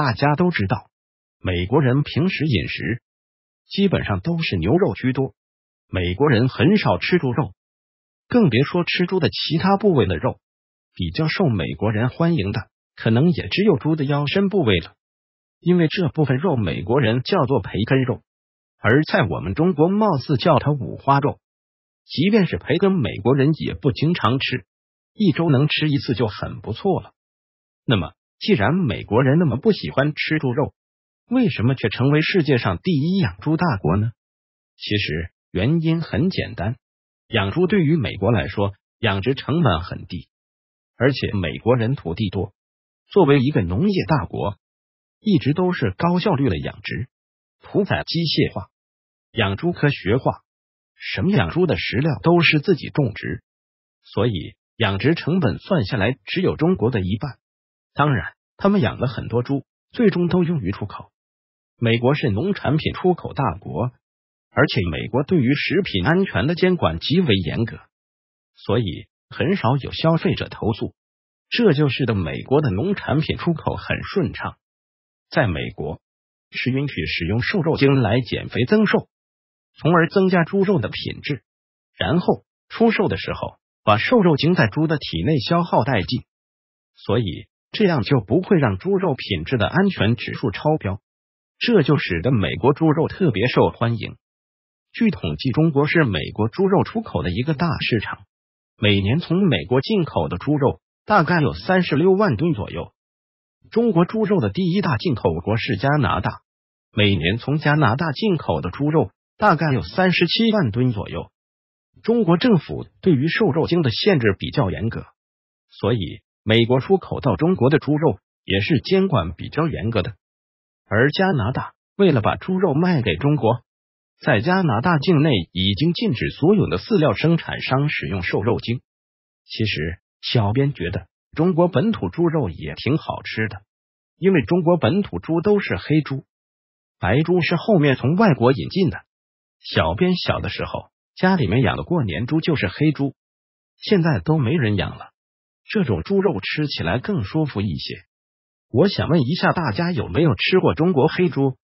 大家都知道，美国人平时饮食基本上都是牛肉居多，美国人很少吃猪肉，更别说吃猪的其他部位的肉。比较受美国人欢迎的，可能也只有猪的腰身部位了，因为这部分肉美国人叫做培根肉，而在我们中国貌似叫它五花肉。即便是培根，美国人也不经常吃，一周能吃一次就很不错了。那么。既然美国人那么不喜欢吃猪肉，为什么却成为世界上第一养猪大国呢？其实原因很简单，养猪对于美国来说，养殖成本很低，而且美国人土地多，作为一个农业大国，一直都是高效率的养殖，屠宰机械化，养猪科学化，什么养猪的食料都是自己种植，所以养殖成本算下来只有中国的一半。当然，他们养了很多猪，最终都用于出口。美国是农产品出口大国，而且美国对于食品安全的监管极为严格，所以很少有消费者投诉。这就使得美国的农产品出口很顺畅。在美国，是允许使用瘦肉精来减肥增瘦，从而增加猪肉的品质，然后出售的时候把瘦肉精在猪的体内消耗殆尽，所以。这样就不会让猪肉品质的安全指数超标，这就使得美国猪肉特别受欢迎。据统计，中国是美国猪肉出口的一个大市场，每年从美国进口的猪肉大概有三十六万吨左右。中国猪肉的第一大进口国是加拿大，每年从加拿大进口的猪肉大概有三十七万吨左右。中国政府对于瘦肉精的限制比较严格，所以。美国出口到中国的猪肉也是监管比较严格的，而加拿大为了把猪肉卖给中国，在加拿大境内已经禁止所有的饲料生产商使用瘦肉精。其实，小编觉得中国本土猪肉也挺好吃的，因为中国本土猪都是黑猪，白猪是后面从外国引进的。小编小的时候，家里面养的过年猪就是黑猪，现在都没人养了。这种猪肉吃起来更舒服一些。我想问一下大家，有没有吃过中国黑猪？